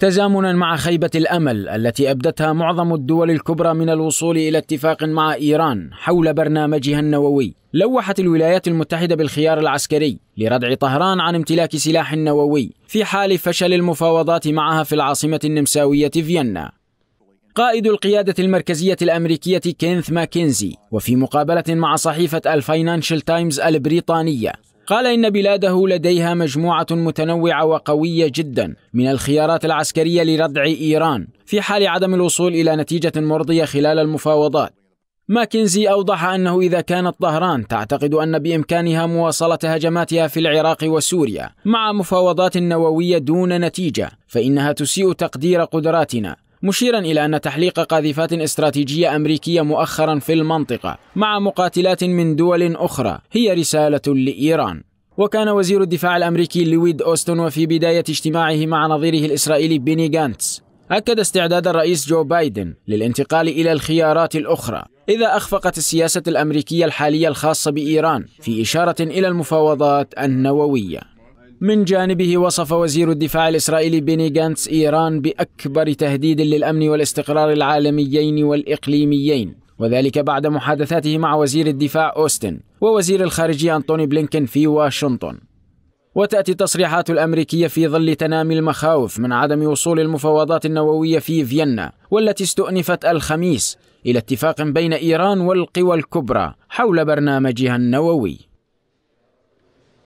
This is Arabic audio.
تزامنا مع خيبة الأمل التي أبدتها معظم الدول الكبرى من الوصول إلى اتفاق مع إيران حول برنامجها النووي لوحت الولايات المتحدة بالخيار العسكري لردع طهران عن امتلاك سلاح نووي في حال فشل المفاوضات معها في العاصمة النمساوية فيينا قائد القيادة المركزية الأمريكية كينث ماكنزي وفي مقابلة مع صحيفة الفاينانشال تايمز البريطانية قال إن بلاده لديها مجموعة متنوعة وقوية جدا من الخيارات العسكرية لردع إيران في حال عدم الوصول إلى نتيجة مرضية خلال المفاوضات ماكنزي أوضح أنه إذا كانت طهران تعتقد أن بإمكانها مواصلة هجماتها في العراق وسوريا مع مفاوضات نووية دون نتيجة فإنها تسيء تقدير قدراتنا مشيرا إلى أن تحليق قاذفات استراتيجية أمريكية مؤخرا في المنطقة مع مقاتلات من دول أخرى هي رسالة لإيران وكان وزير الدفاع الأمريكي لويد أوستون وفي بداية اجتماعه مع نظيره الإسرائيلي بيني جانتس أكد استعداد الرئيس جو بايدن للانتقال إلى الخيارات الأخرى إذا أخفقت السياسة الأمريكية الحالية الخاصة بإيران في إشارة إلى المفاوضات النووية من جانبه وصف وزير الدفاع الإسرائيلي بيني جانتس إيران بأكبر تهديد للأمن والاستقرار العالميين والإقليميين وذلك بعد محادثاته مع وزير الدفاع أوستن ووزير الخارجية أنتوني بلينكن في واشنطن وتأتي التصريحات الأمريكية في ظل تنامي المخاوف من عدم وصول المفاوضات النووية في فيينا والتي استؤنفت الخميس إلى اتفاق بين إيران والقوى الكبرى حول برنامجها النووي